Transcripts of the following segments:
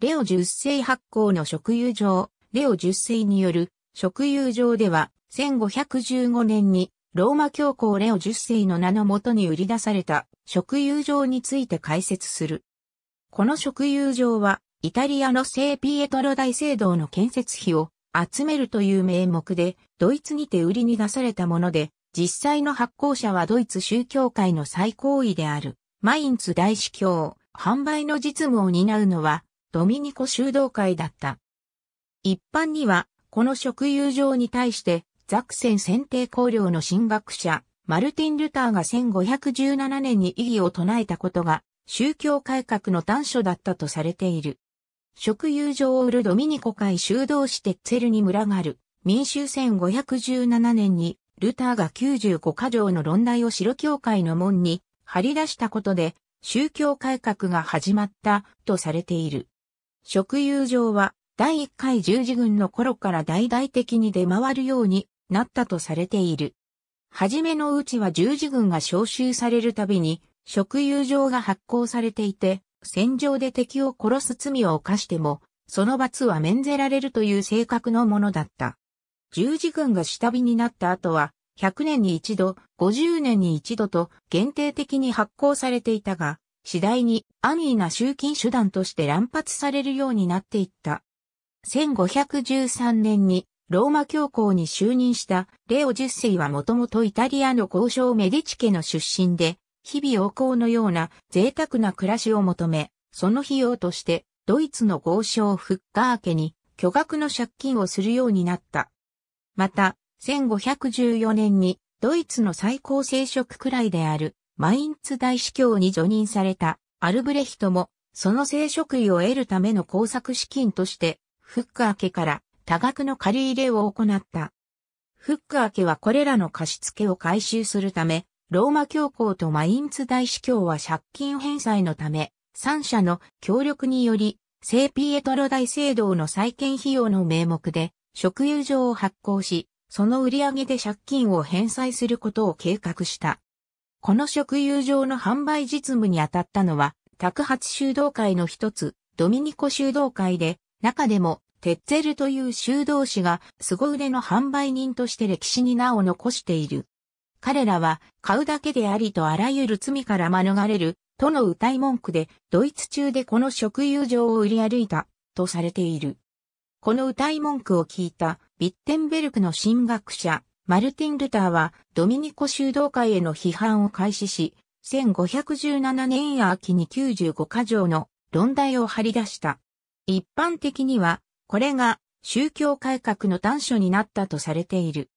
レオ10世発行の食油場、レオ10世による食油場では、1515年にローマ教皇レオ10世の名のもとに売り出された食油場について解説する。この食油場は、イタリアの聖ピエトロ大聖堂の建設費を集めるという名目で、ドイツにて売りに出されたもので、実際の発行者はドイツ宗教界の最高位である、マインツ大司教、販売の実務を担うのは、ドミニコ修道会だった。一般には、この職友上に対して、ザクセン選定公領の神学者、マルティン・ルターが1517年に異議を唱えたことが、宗教改革の短所だったとされている。職友上を売るドミニコ会修道士テッツェルに群がる、民衆1517年に、ルターが95箇条の論題を白教会の門に張り出したことで、宗教改革が始まったとされている。食友情は第1回十字軍の頃から大々的に出回るようになったとされている。はじめのうちは十字軍が召集されるたびに、食友情が発行されていて、戦場で敵を殺す罪を犯しても、その罰は免ぜられるという性格のものだった。十字軍が下火になった後は、100年に一度、50年に一度と限定的に発行されていたが、次第に安易な集金手段として乱発されるようになっていった。1513年にローマ教皇に就任したレオ10世はもともとイタリアの豪商メディチ家の出身で、日々王侯のような贅沢な暮らしを求め、その費用としてドイツの豪商フッカー家に巨額の借金をするようになった。また、1514年にドイツの最高聖職くらいであるマインツ大司教に除任されたアルブレヒトも、その聖職位を得るための工作資金として、フック明けから多額の借り入れを行った。フック明けはこれらの貸付を回収するため、ローマ教皇とマインツ大司教は借金返済のため、三者の協力により、聖ピエトロ大聖堂の再建費用の名目で、職有状を発行し、その売り上げで借金を返済することを計画した。この食友場の販売実務に当たったのは、宅発修道会の一つ、ドミニコ修道会で、中でも、テッツェルという修道士が、凄腕の販売人として歴史に名を残している。彼らは、買うだけでありとあらゆる罪から免れる、との歌い文句で、ドイツ中でこの食友場を売り歩いた、とされている。この歌い文句を聞いた、ビッテンベルクの神学者、マルティン・ルターはドミニコ修道会への批判を開始し、1517年秋に95箇条の論題を張り出した。一般的には、これが宗教改革の端緒になったとされている。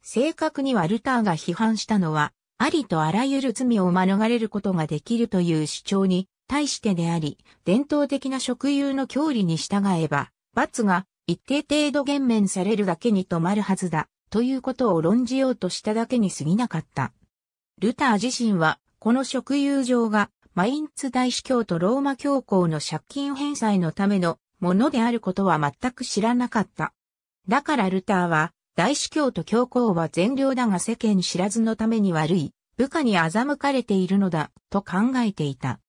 正確にはルターが批判したのは、ありとあらゆる罪を免れることができるという主張に対してであり、伝統的な職有の教理に従えば、罰が一定程度減免されるだけに止まるはずだ。ということを論じようとしただけに過ぎなかった。ルター自身は、この職友上が、マインツ大司教とローマ教皇の借金返済のためのものであることは全く知らなかった。だからルターは、大司教と教皇は善良だが世間知らずのために悪い、部下に欺かれているのだ、と考えていた。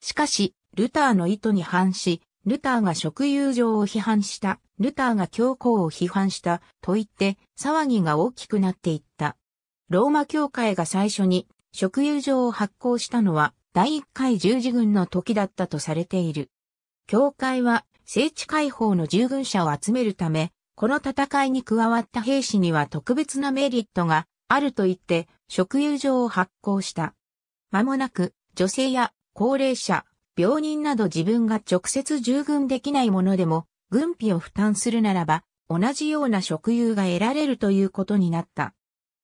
しかし、ルターの意図に反し、ルターが職友上を批判したルターが教皇を批判したと言って騒ぎが大きくなっていった。ローマ教会が最初に職友状を発行したのは第1回十字軍の時だったとされている。教会は聖地解放の従軍者を集めるため、この戦いに加わった兵士には特別なメリットがあると言って職友状を発行した。間もなく女性や高齢者、病人など自分が直接従軍できないものでも軍費を負担するならば、同じような職有が得られるということになった。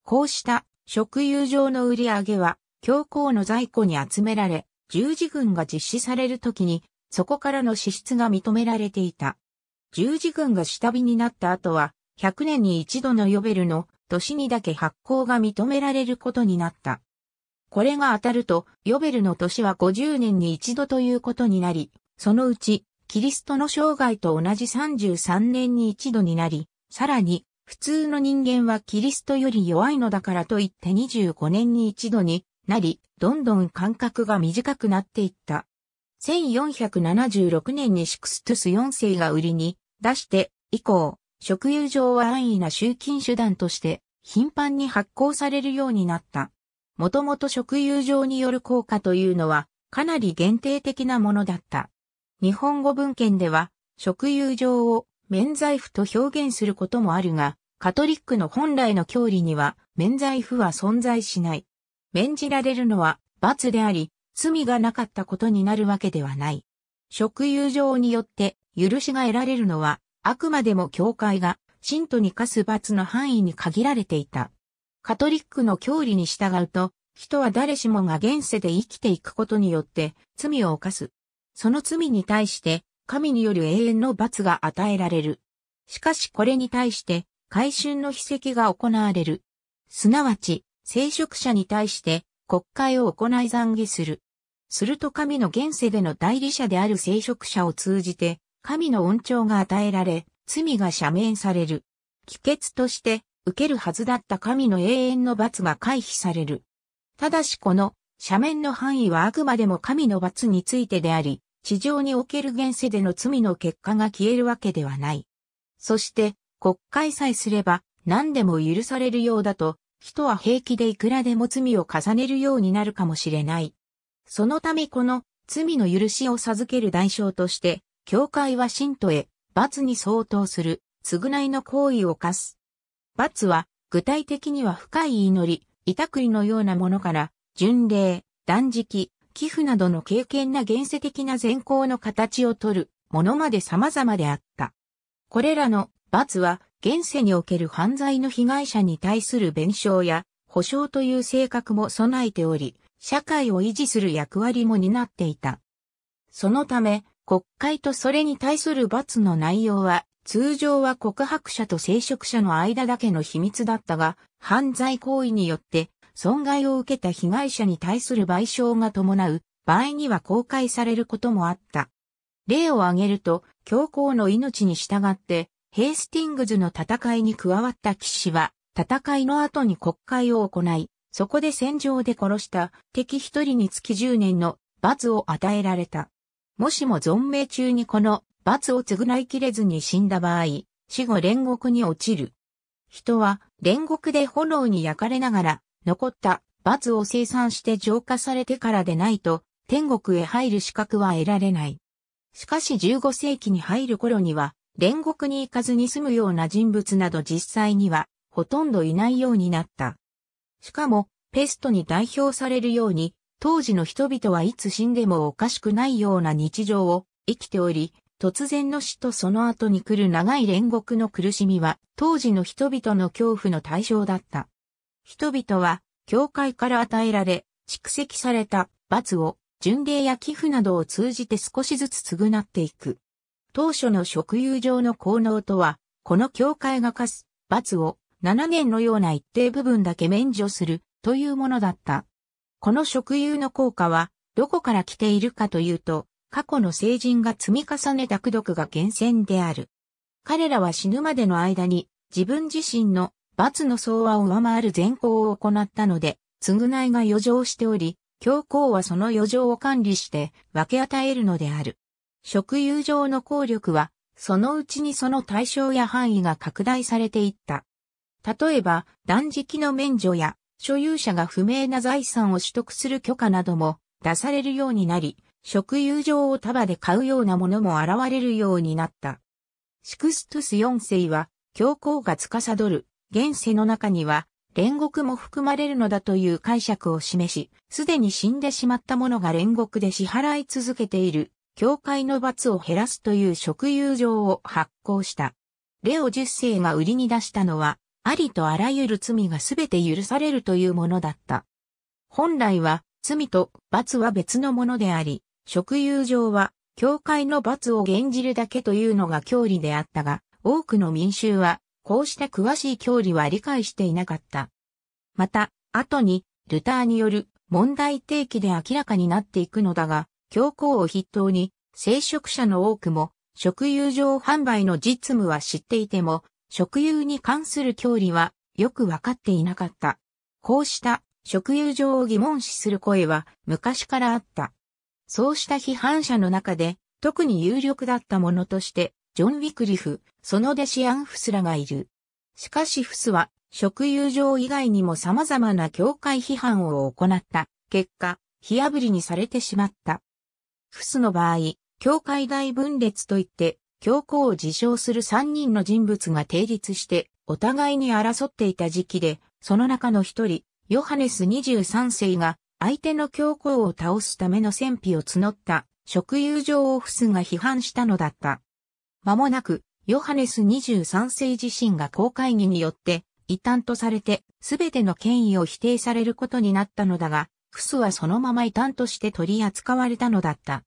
こうした職有上の売り上げは、教皇の在庫に集められ、十字軍が実施されるときに、そこからの支出が認められていた。十字軍が下火になった後は、100年に一度のヨベルの年にだけ発行が認められることになった。これが当たると、ヨベルの年は50年に一度ということになり、そのうちキリストの生涯と同じ33年に一度になり、さらに、普通の人間はキリストより弱いのだからと言って25年に一度になり、どんどん間隔が短くなっていった。1476年にシクストゥス4世が売りに出して以降、食油上は安易な集金手段として頻繁に発行されるようになった。もともと食油上による効果というのはかなり限定的なものだった。日本語文献では、食友情を免罪符と表現することもあるが、カトリックの本来の教理には、免罪符は存在しない。免じられるのは罰であり、罪がなかったことになるわけではない。食友情によって許しが得られるのは、あくまでも教会が信徒に課す罰の範囲に限られていた。カトリックの教理に従うと、人は誰しもが現世で生きていくことによって罪を犯す。その罪に対して、神による永遠の罰が与えられる。しかしこれに対して、回春の筆跡が行われる。すなわち、聖職者に対して、国会を行い懺悔する。すると神の現世での代理者である聖職者を通じて、神の恩寵が与えられ、罪が赦免される。帰結として、受けるはずだった神の永遠の罰が回避される。ただしこの、赦免の範囲はあくまでも神の罰についてであり、地上における現世での罪の結果が消えるわけではない。そして、国会さえすれば何でも許されるようだと、人は平気でいくらでも罪を重ねるようになるかもしれない。そのためこの罪の許しを授ける代償として、教会は信徒へ罰に相当する償いの行為を課す。罰は具体的には深い祈り、委託りのようなものから、巡礼、断食、寄付などの経験な現世的な善行の形をとるものまで様々であった。これらの罰は現世における犯罪の被害者に対する弁償や保障という性格も備えており、社会を維持する役割も担っていた。そのため、国会とそれに対する罰の内容は、通常は告白者と聖職者の間だけの秘密だったが、犯罪行為によって損害を受けた被害者に対する賠償が伴う場合には公開されることもあった。例を挙げると、教皇の命に従って、ヘイスティングズの戦いに加わった騎士は、戦いの後に国会を行い、そこで戦場で殺した敵一人につき10年の罰を与えられた。もしも存命中にこの罰を償いきれずに死んだ場合、死後煉獄に落ちる。人は煉獄で炎に焼かれながら残った罰を生産して浄化されてからでないと、天国へ入る資格は得られない。しかし15世紀に入る頃には、煉獄に行かずに済むような人物など実際には、ほとんどいないようになった。しかも、ペストに代表されるように、当時の人々はいつ死んでもおかしくないような日常を生きており、突然の死とその後に来る長い煉獄の苦しみは、当時の人々の恐怖の対象だった。人々は、教会から与えられ、蓄積された罰を、巡礼や寄付などを通じて少しずつ償っていく。当初の職友上の効能とは、この教会が課す罰を7年のような一定部分だけ免除するというものだった。この職友の効果はどこから来ているかというと、過去の聖人が積み重ねた苦毒が源泉である。彼らは死ぬまでの間に自分自身の罰の総和を上回る善行を行ったので、償いが余剰しており、教皇はその余剰を管理して分け与えるのである。職友上の効力は、そのうちにその対象や範囲が拡大されていった。例えば、断食の免除や、所有者が不明な財産を取得する許可なども出されるようになり、職友上を束で買うようなものも現れるようになった。シクストゥス4世は、教皇が司る現世の中には、煉獄も含まれるのだという解釈を示し、すでに死んでしまった者が煉獄で支払い続けている、教会の罰を減らすという職友状を発行した。レオ10世が売りに出したのは、ありとあらゆる罪がすべて許されるというものだった。本来は、罪と罰は別のものであり、職友情は、教会の罰を減じるだけというのが教理であったが、多くの民衆は、こうした詳しい教理は理解していなかった。また、後に、ルターによる問題提起で明らかになっていくのだが、教皇を筆頭に、聖職者の多くも、食友上販売の実務は知っていても、食友に関する教理はよくわかっていなかった。こうした食友上を疑問視する声は昔からあった。そうした批判者の中で、特に有力だったものとして、ジョン・ウィクリフ、その弟子アンフスらがいる。しかしフスは、職友上以外にも様々な教会批判を行った結果、火炙りにされてしまった。フスの場合、教会大分裂といって、教皇を自称する三人の人物が定立して、お互いに争っていた時期で、その中の一人、ヨハネス23世が、相手の教皇を倒すための戦費を募った、職友上をフスが批判したのだった。間もなく、ヨハネス23世自身が公会議によって、異端とされて、すべての権威を否定されることになったのだが、フスはそのまま異端として取り扱われたのだった。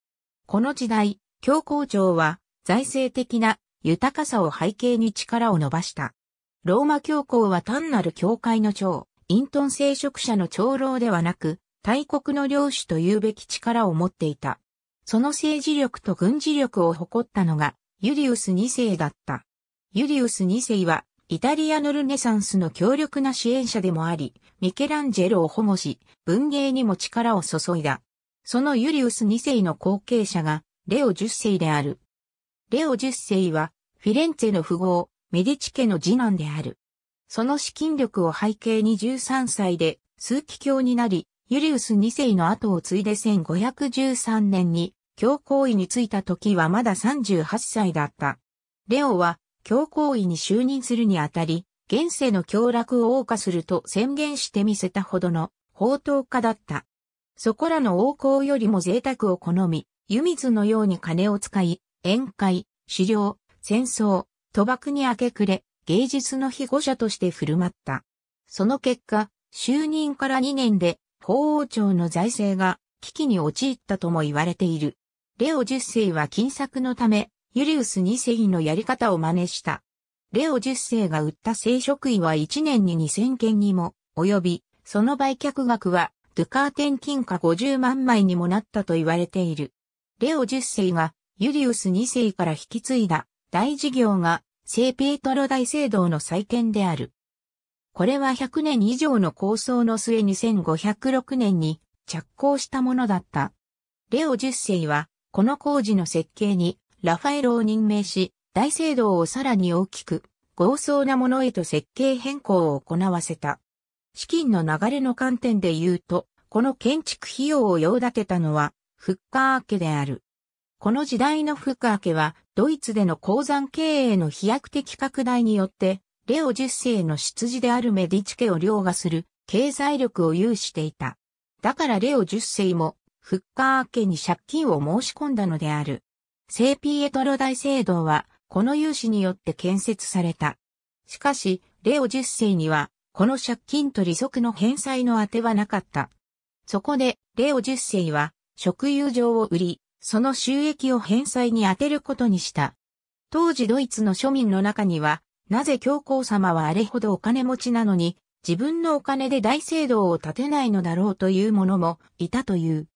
この時代、教皇庁は財政的な豊かさを背景に力を伸ばした。ローマ教皇は単なる教会の長、イントン聖職者の長老ではなく、大国の領主というべき力を持っていた。その政治力と軍事力を誇ったのが、ユリウス2世だった。ユリウス2世は、イタリアのルネサンスの強力な支援者でもあり、ミケランジェロを保護し、文芸にも力を注いだ。そのユリウス2世の後継者が、レオ10世である。レオ10世は、フィレンツェの富豪、メディチ家の次男である。その資金力を背景に13歳で、枢機卿になり、ユリウス2世の後を継いで1513年に、教皇位に就いた時はまだ38歳だった。レオは教皇位に就任するにあたり、現世の教落を謳歌すると宣言してみせたほどの宝刀家だった。そこらの王公よりも贅沢を好み、湯水のように金を使い、宴会、狩猟、戦争、賭博に明け暮れ、芸術の被護者として振る舞った。その結果、就任から2年で、法王朝の財政が危機に陥ったとも言われている。レオ10世は金策のため、ユリウス2世のやり方を真似した。レオ10世が売った聖職位は1年に2000件にも及び、その売却額はドゥカーテン金貨50万枚にもなったと言われている。レオ10世がユリウス2世から引き継いだ大事業が聖ペートロ大聖堂の再建である。これは100年以上の構想の末2506年に着工したものだった。レオ10世はこの工事の設計にラファエロを任命し、大聖堂をさらに大きく、豪壮なものへと設計変更を行わせた。資金の流れの観点で言うと、この建築費用を用立てたのは、フッカー家である。この時代のフッカー家は、ドイツでの鉱山経営の飛躍的拡大によって、レオ十世の出自であるメディチ家を凌駕する経済力を有していた。だからレオ十世もフッカー家に借金を申し込んだのである。聖ピエトロ大聖堂は、この融資によって建設された。しかし、レオ10世には、この借金と利息の返済の当てはなかった。そこで、レオ10世は、食友情を売り、その収益を返済に充てることにした。当時ドイツの庶民の中には、なぜ教皇様はあれほどお金持ちなのに、自分のお金で大聖堂を建てないのだろうというものもいたという。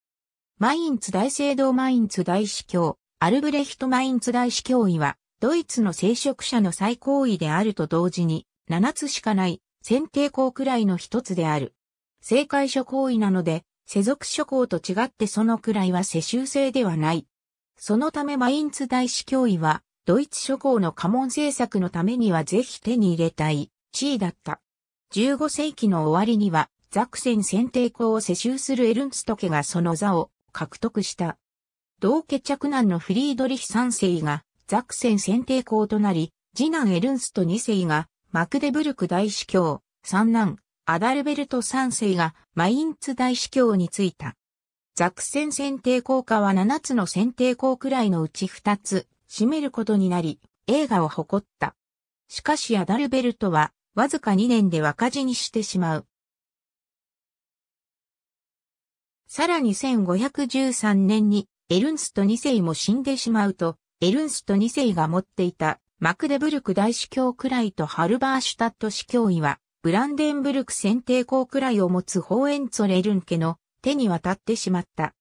マインツ大聖堂マインツ大司教、アルブレヒトマインツ大司教位は、ドイツの聖職者の最高位であると同時に、7つしかない、選定校くらいの一つである。正解諸行為なので、世俗諸行と違ってそのくらいは世襲制ではない。そのためマインツ大司教位は、ドイツ諸行の家紋政策のためにはぜひ手に入れたい、地位だった。15世紀の終わりには、ザクセン選定校を世襲するエルンスト家がその座を獲得した。同決着男のフリードリヒ三世がザクセン選定校となり、次男エルンスト二世がマクデブルク大司教、三男アダルベルト三世がマインツ大司教に就いた。ザクセン選定校下は7つの選定校くらいのうち2つ占めることになり、映画を誇った。しかしアダルベルトはわずか2年で若死にしてしまう。さらに1513年にエルンスト2世も死んでしまうと、エルンスト2世が持っていたマクデブルク大司教くらいとハルバーシュタット司教医は、ブランデンブルク選定校くらいを持つホーエンツォレルン家の手に渡ってしまった。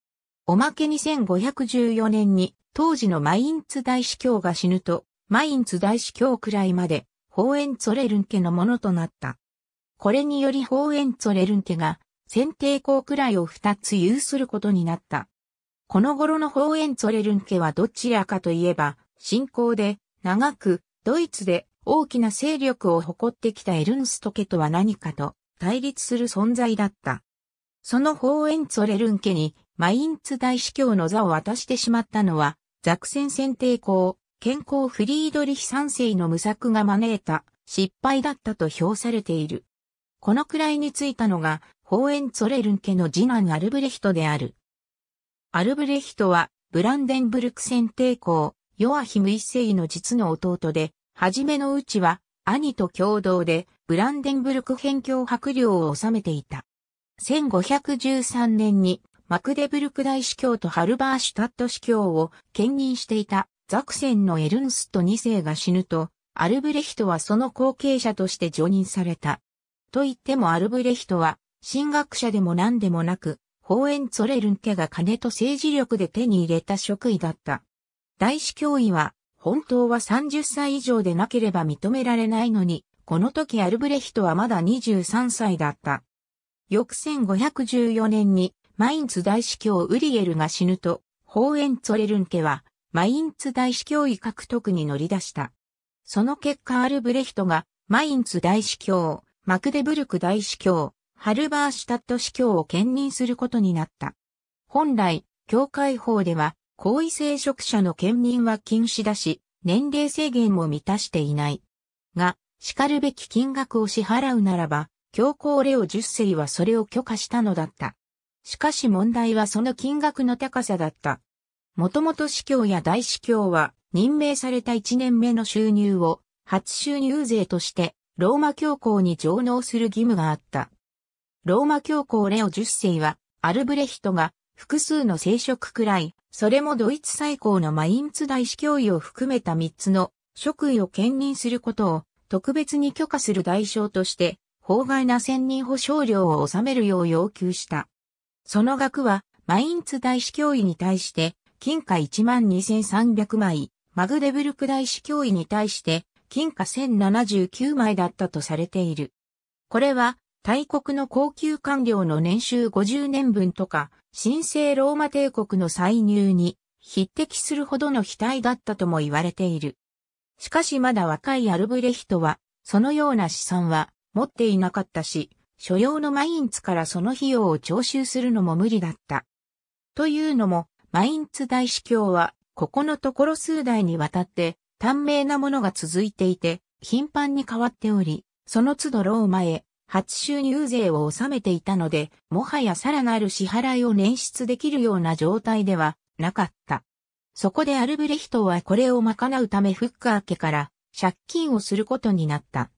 おまけに1514年に当時のマインツ大司教が死ぬと、マインツ大司教くらいまで、ホーエンツォレルン家のものとなった。これによりホーエンツォレルン家が選定校くらいを二つ有することになった。この頃のホーエンツォレルン家はどちらかといえば、信仰で、長く、ドイツで大きな勢力を誇ってきたエルンスト家とは何かと対立する存在だった。そのホーエンツォレルン家にマインツ大司教の座を渡してしまったのは、ザクセン選定校、健康フリードリヒ三世の無策が招いた失敗だったと評されている。このくらいについたのがホーエンツォレルン家の次男アルブレヒトである。アルブレヒトは、ブランデンブルク戦帝公、ヨアヒム一世の実の弟で、はじめのうちは、兄と共同で、ブランデンブルク辺境伯領を治めていた。1513年に、マクデブルク大司教とハルバーシュタット司教を兼任していたザクセンのエルンスト2世が死ぬと、アルブレヒトはその後継者として除任された。と言ってもアルブレヒトは神学者でも何でもなく、ホーエンツォレルン家が金と政治力で手に入れた職位だった。大司教委は、本当は30歳以上でなければ認められないのに、この時アルブレヒトはまだ23歳だった。翌1514年に、マインツ大司教ウリエルが死ぬと、ホーエンツォレルン家は、マインツ大司教委獲得に乗り出した。その結果アルブレヒトが、マインツ大司教、マクデブルク大司教、ハルバーシュタット司教を兼任することになった。本来、教会法では、高位聖職者の兼任は禁止だし、年齢制限も満たしていない。が、叱るべき金額を支払うならば、教皇レオ10世はそれを許可したのだった。しかし問題はその金額の高さだった。もともと司教や大司教は、任命された1年目の収入を、初収入税として、ローマ教皇に上納する義務があった。ローマ教皇レオ10世は、アルブレヒトが複数の聖職くらい、それもドイツ最高のマインツ大司教医を含めた3つの職位を兼任することを特別に許可する代償として、法外な専任保証料を納めるよう要求した。その額は、マインツ大司教医に対して、金貨12,300枚、マグデブルク大司教医に対して、金貨1079枚だったとされている。これは、大国の高級官僚の年収50年分とか、神聖ローマ帝国の歳入に匹敵するほどの額だったとも言われている。しかしまだ若いアルブレヒトは、そのような資産は持っていなかったし、所要のマインツからその費用を徴収するのも無理だった。というのも、マインツ大司教は、ここのところ数代にわたって、短命なものが続いていて、頻繁に変わっており、その都度ローマへ初収入税を納めていたので、もはやさらなる支払いを捻出できるような状態ではなかった。そこでアルブレヒトはこれを賄うためフッカー家から借金をすることになった。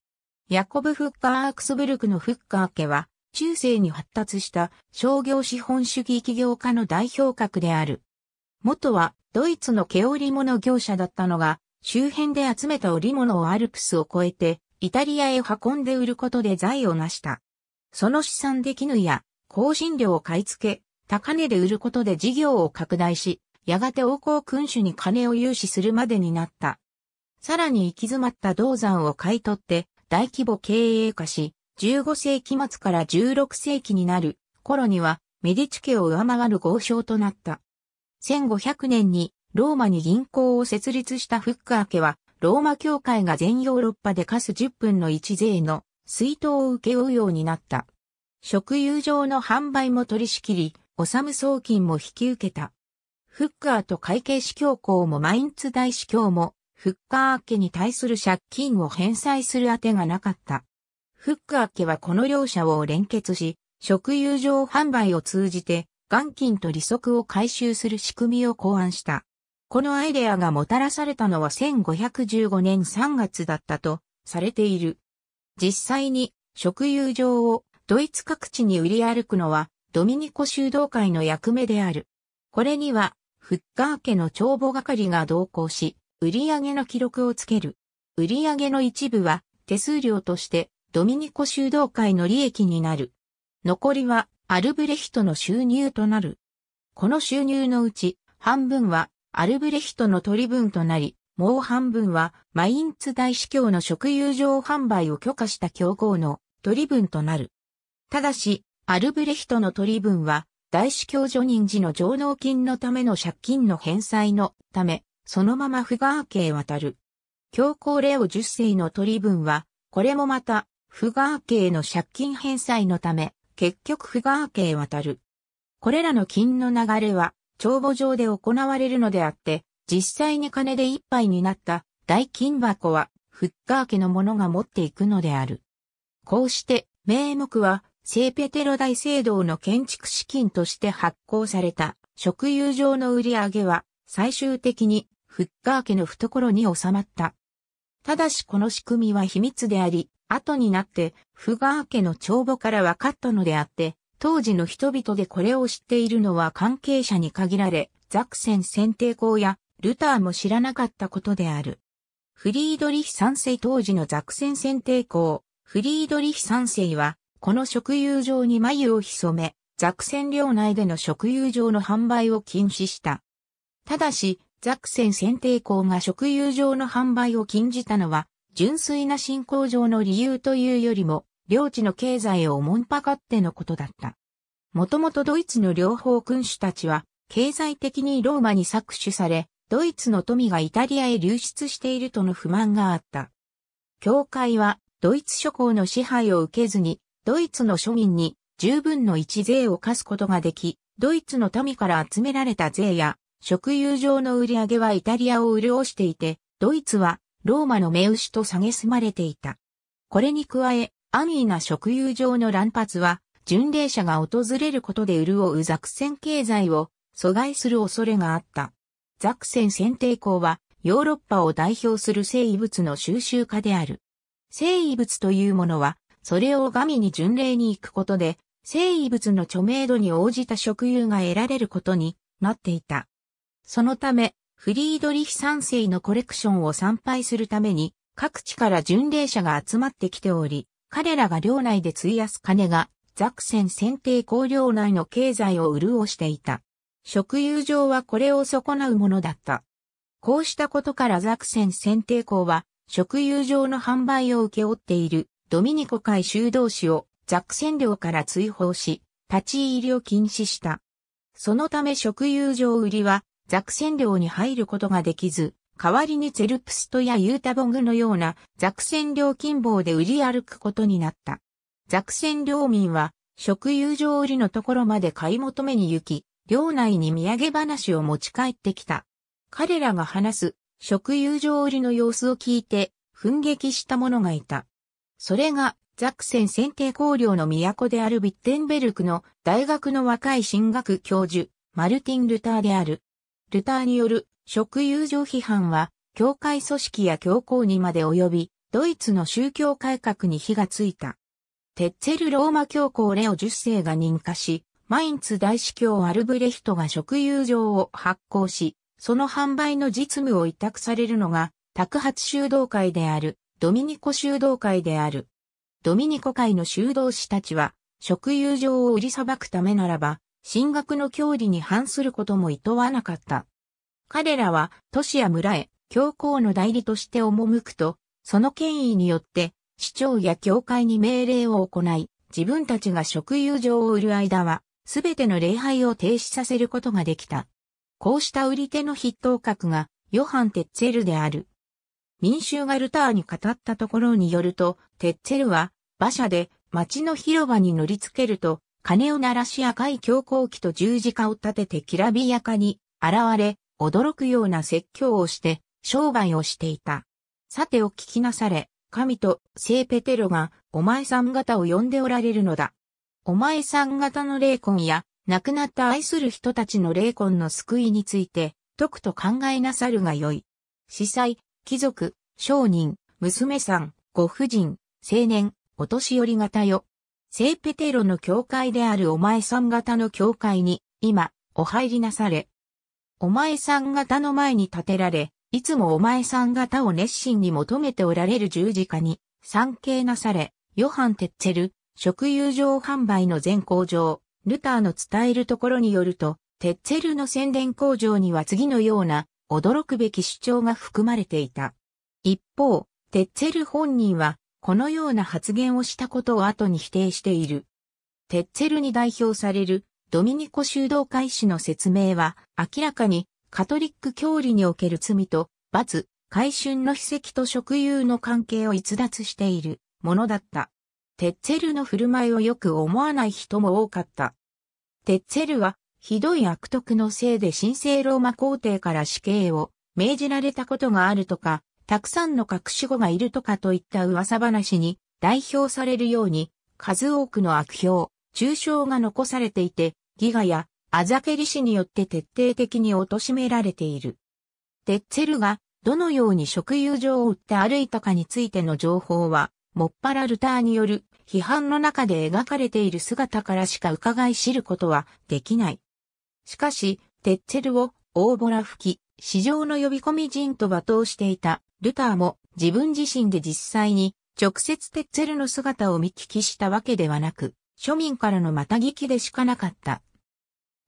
ヤコブ・フッカー・アークスブルクのフッカー家は、中世に発達した商業資本主義起業家の代表格である。元はドイツの毛織物業者だったのが、周辺で集めた織物をアルプスを越えてイタリアへ運んで売ることで財を成した。その資産で絹や香辛料を買い付け、高値で売ることで事業を拡大し、やがて王侯君主に金を融資するまでになった。さらに行き詰まった銅山を買い取って大規模経営化し、15世紀末から16世紀になる頃にはメディチ家を上回る豪商となった。1500年にローマに銀行を設立したフッカー家はローマ教会が全ヨーロッパで課す10分の1税の水筒を請け負うようになった。食友上の販売も取り仕切り、おさむ送金も引き受けた。フッカーと会計司教校もマインツ大司教も、フッカー家に対する借金を返済するあてがなかった。フッカー家はこの両者を連結し、食友上販売を通じて、元金と利息を回収する仕組みを考案した。このアイデアがもたらされたのは1515年3月だったとされている。実際に食友場をドイツ各地に売り歩くのはドミニコ修道会の役目である。これにはフッカー家の帳簿係が同行し、売上の記録をつける。売上の一部は手数料としてドミニコ修道会の利益になる。残りはアルブレヒトの収入となる。この収入のうち半分はアルブレヒトの取り分となり、もう半分はマインツ大司教の食友情販売を許可した教皇の取り分となる。ただし、アルブレヒトの取り分は、大司教助任時の上納金のための借金の返済のため、そのままフガー家へ渡る。教皇レオ10世の取り分は、これもまた、フガー家への借金返済のため、結局フガー家へ渡る。これらの金の流れは、帳簿上で行われるのであって、実際に金で一杯になった大金箱は、フッカー家の者が持っていくのである。こうして、名目は、聖ペテロ大聖堂の建築資金として発行された、食友上の売り上げは、最終的に、フッカー家の懐に収まった。ただしこの仕組みは秘密であり、後になって、フガー家の帳簿から分かったのであって、当時の人々でこれを知っているのは関係者に限られ、ザクセン選定校やルターも知らなかったことである。フリードリヒ三世当時のザクセン選定校、フリードリヒ三世は、この食友場に眉を潜め、ザクセン領内での食友場の販売を禁止した。ただし、ザクセン選定校が食友場の販売を禁じたのは、純粋な信仰上の理由というよりも、領地の経済をもんぱかってのことだった。もともとドイツの両方君主たちは、経済的にローマに搾取され、ドイツの富がイタリアへ流出しているとの不満があった。教会は、ドイツ諸侯の支配を受けずに、ドイツの庶民に十分の一税を課すことができ、ドイツの民から集められた税や、食友上の売り上げはイタリアを潤していて、ドイツはローマの目牛と蔑まれていた。これに加え、安易な食友上の乱発は、巡礼者が訪れることで潤うザクセン経済を阻害する恐れがあった。ザクセン選定校は、ヨーロッパを代表する聖遺物の収集家である。聖遺物というものは、それを神に巡礼に行くことで、聖遺物の著名度に応じた職有が得られることになっていた。そのため、フリードリヒ三世のコレクションを参拝するために、各地から巡礼者が集まってきており、彼らが領内で費やす金が、ザクセン選定校領内の経済を潤していた。職友上はこれを損なうものだった。こうしたことからザクセン選定校は、職友上の販売を請け負っているドミニコ会修道士をザクセン領から追放し、立ち入りを禁止した。そのため職友上売りはザクセン領に入ることができず、代わりにツェルプストやユータボグのようなザクセン料金棒で売り歩くことになった。ザクセン領民は、食友上売りのところまで買い求めに行き、領内に土産話を持ち帰ってきた。彼らが話す食友上売りの様子を聞いて、奮撃した者がいた。それが、ザクセン選定公領の都であるビッテンベルクの大学の若い進学教授、マルティン・ルターである。ルターによる食友情批判は、教会組織や教皇にまで及び、ドイツの宗教改革に火がついた。テッツェルローマ教皇レオ10世が認可し、マインツ大司教アルブレヒトが食友情を発行し、その販売の実務を委託されるのが、宅発修道会である、ドミニコ修道会である。ドミニコ会の修道士たちは、食友情を売りさばくためならば、進学の教理に反することも厭わなかった。彼らは都市や村へ教皇の代理として赴くと、その権威によって市長や教会に命令を行い、自分たちが職友上を売る間は、すべての礼拝を停止させることができた。こうした売り手の筆頭格が、ヨハン・テッツェルである。民衆がルターに語ったところによると、テッツェルは、馬車で町の広場に乗りつけると、金を鳴らし赤い強行器と十字架を立ててきらびやかに現れ、驚くような説教をして、商売をしていた。さてお聞きなされ、神と聖ペテロがお前さん方を呼んでおられるのだ。お前さん方の霊魂や亡くなった愛する人たちの霊魂の救いについて、とくと考えなさるがよい。司祭、貴族、商人、娘さん、ご婦人、青年、お年寄り方よ。聖ペテロの教会であるお前さん方の教会に、今、お入りなされ。お前さん方の前に立てられ、いつもお前さん方を熱心に求めておられる十字架に、参詣なされ、ヨハン・テッツェル、食友情販売の全工場、ルターの伝えるところによると、テッツェルの宣伝工場には次のような、驚くべき主張が含まれていた。一方、テッツェル本人は、このような発言をしたことを後に否定している。テッツェルに代表されるドミニコ修道会士の説明は明らかにカトリック教理における罪と罰、改春の秘跡と職有の関係を逸脱しているものだった。テッツェルの振る舞いをよく思わない人も多かった。テッツェルはひどい悪徳のせいで神聖ローマ皇帝から死刑を命じられたことがあるとか、たくさんの隠し子がいるとかといった噂話に代表されるように、数多くの悪評、中傷が残されていて、ギガやアザケり氏によって徹底的に貶められている。デッツェルがどのように食友情を売って歩いたかについての情報は、もっぱらルターによる批判の中で描かれている姿からしか伺い知ることはできない。しかし、テッツェルを大ボラ吹き、市場の呼び込み人と罵倒していた、ルターも自分自身で実際に直接テッツェルの姿を見聞きしたわけではなく、庶民からのまた聞きでしかなかった。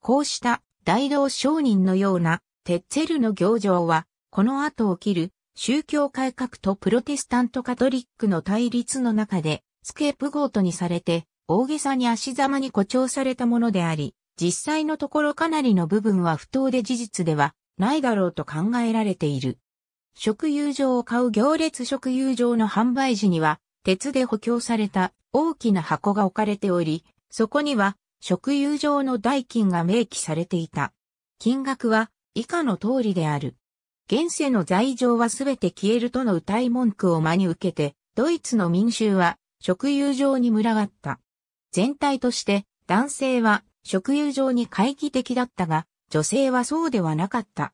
こうした大道商人のようなテッツェルの行情は、この後起きる宗教改革とプロテスタントカトリックの対立の中で、スケープゴートにされて、大げさに足ざまに誇張されたものであり、実際のところかなりの部分は不当で事実ではないだろうと考えられている。食友情を買う行列食友情の販売時には、鉄で補強された大きな箱が置かれており、そこには食友情の代金が明記されていた。金額は以下の通りである。現世の罪状はすべて消えるとの歌い文句を真に受けて、ドイツの民衆は食友情に群がった。全体として男性は食友情に会議的だったが、女性はそうではなかった。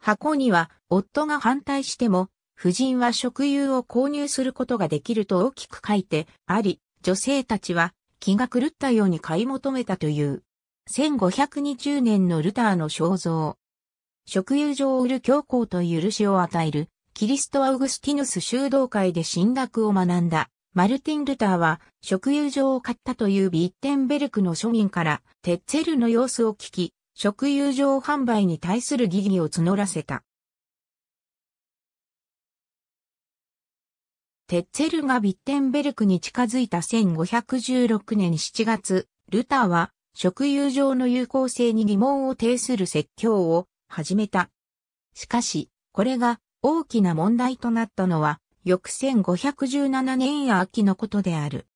箱には夫が反対しても、夫人は食油を購入することができると大きく書いてあり、女性たちは気が狂ったように買い求めたという。1520年のルターの肖像。食油上を売る教皇と許しを与える、キリスト・アウグスティヌス修道会で神学を学んだ。マルティン・ルターは、食油上を買ったというビッテンベルクの庶民から、テッツェルの様子を聞き、食友情販売に対する疑義を募らせた。テッツェルがビッテンベルクに近づいた1516年7月、ルターは食友情の有効性に疑問を呈する説教を始めた。しかし、これが大きな問題となったのは、翌1517年秋のことである。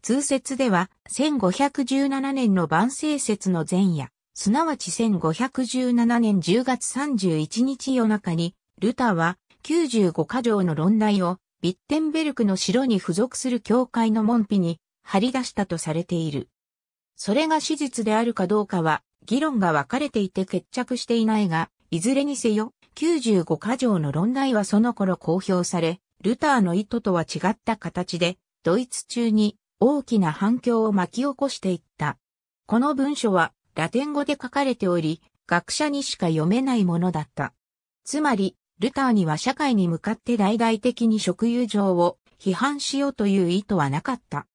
通説では、1517年の万世説の前夜、すなわち1517年10月31日夜中に、ルターは95箇条の論題をビッテンベルクの城に付属する教会の門扉に張り出したとされている。それが史実であるかどうかは議論が分かれていて決着していないが、いずれにせよ95箇条の論題はその頃公表され、ルターの意図とは違った形で、ドイツ中に大きな反響を巻き起こしていった。この文書はラテン語で書かれており、学者にしか読めないものだった。つまり、ルターには社会に向かって大々的に職友情を批判しようという意図はなかった。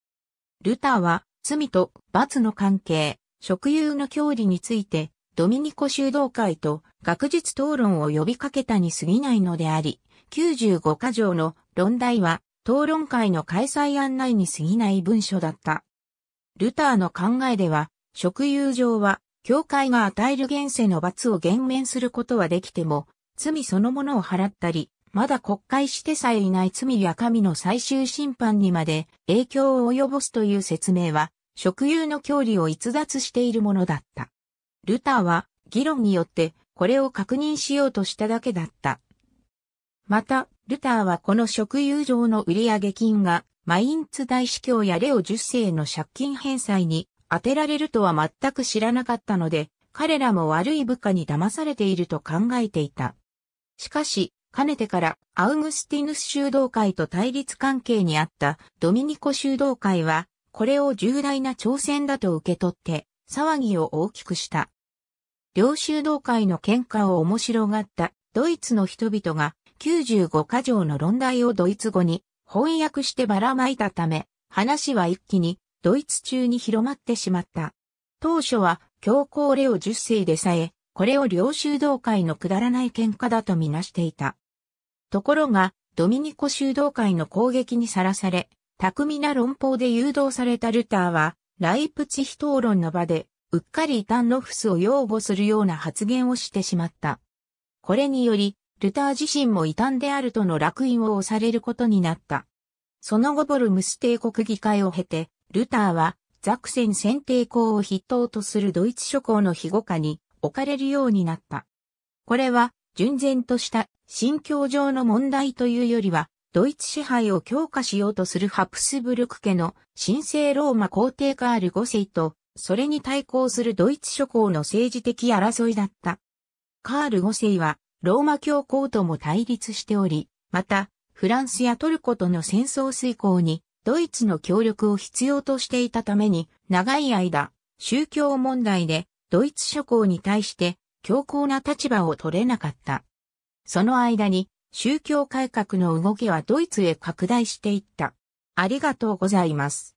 ルターは、罪と罰の関係、職友の教理について、ドミニコ修道会と学術討論を呼びかけたに過ぎないのであり、95箇条の論題は討論会の開催案内に過ぎない文書だった。ルターの考えでは、職友上は、教会が与える現世の罰を減免することはできても、罪そのものを払ったり、まだ国会してさえいない罪や神の最終審判にまで影響を及ぼすという説明は、職友の教理を逸脱しているものだった。ルターは、議論によって、これを確認しようとしただけだった。また、ルターはこの職友上の売上金が、マインツ大司教やレオ10世の借金返済に当てられるとは全く知らなかったので、彼らも悪い部下に騙されていると考えていた。しかし、かねてからアウグスティヌス修道会と対立関係にあったドミニコ修道会は、これを重大な挑戦だと受け取って、騒ぎを大きくした。両修道会の喧嘩を面白がったドイツの人々が95箇条の論題をドイツ語に翻訳してばらまいたため、話は一気にドイツ中に広まってしまった。当初は教皇レオ10世でさえ、これを領修道会のくだらない喧嘩だとみなしていた。ところが、ドミニコ修道会の攻撃にさらされ、巧みな論法で誘導されたルターは、ライプチヒ討論の場で、うっかりタンノフスを擁護するような発言をしてしまった。これにより、ルター自身も異端であるとの落印を押されることになった。その後ボルムス帝国議会を経て、ルターは、ザクセン選定校を筆頭とするドイツ諸侯の庇護下に置かれるようになった。これは、純然とした信教上の問題というよりは、ドイツ支配を強化しようとするハプスブルク家の神聖ローマ皇帝カール5世と、それに対抗するドイツ諸侯の政治的争いだった。カール5世は、ローマ教皇とも対立しており、また、フランスやトルコとの戦争遂行にドイツの協力を必要としていたために、長い間、宗教問題でドイツ諸侯に対して強硬な立場を取れなかった。その間に宗教改革の動きはドイツへ拡大していった。ありがとうございます。